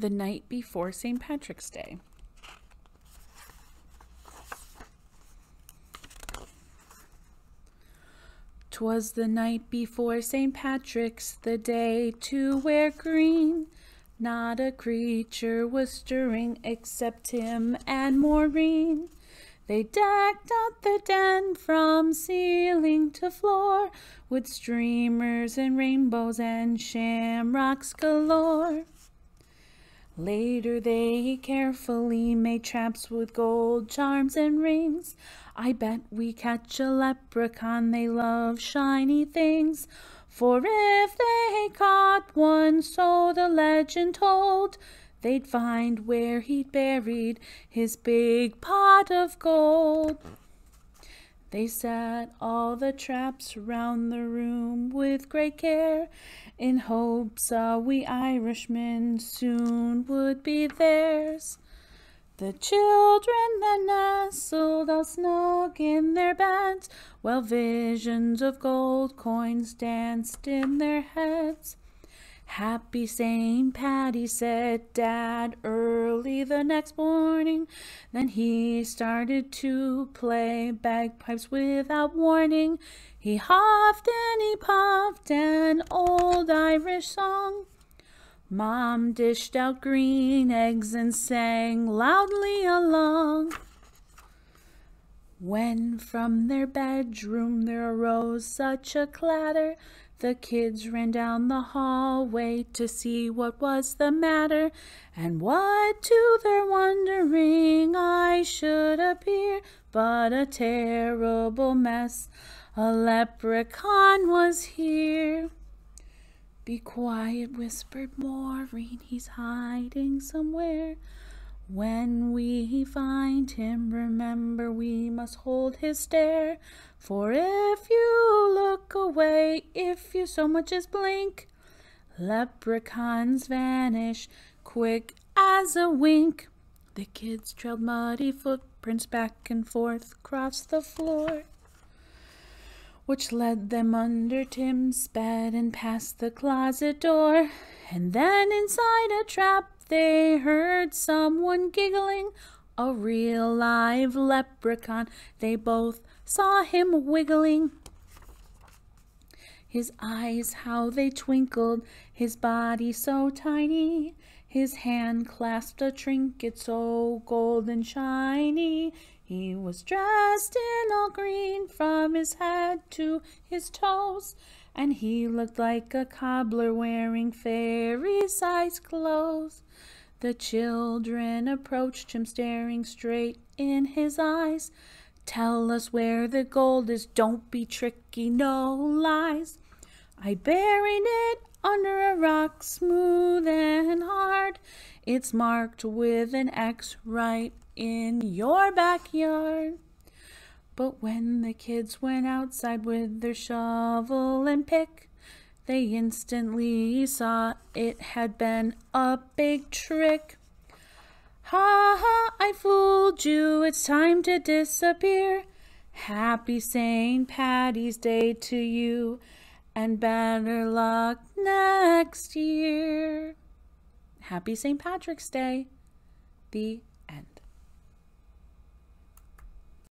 the night before St. Patrick's Day. Twas the night before St. Patrick's, the day to wear green. Not a creature was stirring except him and Maureen. They decked out the den from ceiling to floor with streamers and rainbows and shamrocks galore. Later they carefully made traps with gold charms and rings. I bet we catch a leprechaun, they love shiny things. For if they caught one, so the legend told, they'd find where he'd buried his big pot of gold. They set all the traps round the room with great care. In hopes all we Irishmen soon would be theirs. The children then nestled all snug in their beds, While visions of gold coins danced in their heads. Happy St. Patty, said Dad, early the next morning. Then he started to play bagpipes without warning. He huffed and he puffed an old Irish song. Mom dished out green eggs and sang loudly along. When from their bedroom there arose such a clatter, the kids ran down the hallway to see what was the matter, and what to their wondering I should appear but a terrible mess. A leprechaun was here. Be quiet, whispered Maureen, he's hiding somewhere. When we find him, remember we must hold his stare. For if you look away, if you so much as blink, leprechauns vanish quick as a wink. The kids trailed muddy footprints back and forth across the floor, which led them under Tim's bed and past the closet door, and then inside a trap they heard someone giggling, a real live leprechaun. They both saw him wiggling. His eyes, how they twinkled, his body so tiny. His hand clasped a trinket so gold and shiny. He was dressed in all green from his head to his toes, and he looked like a cobbler wearing fairy-sized clothes. The children approached him, staring straight in his eyes. Tell us where the gold is. Don't be tricky, no lies. I buried it under a rock, smooth and hard. It's marked with an X right in your backyard. But when the kids went outside with their shovel and pick, they instantly saw it had been a big trick. Ha ha, I fooled you, it's time to disappear. Happy St. Patty's Day to you, and better luck next year. Happy St. Patrick's Day. The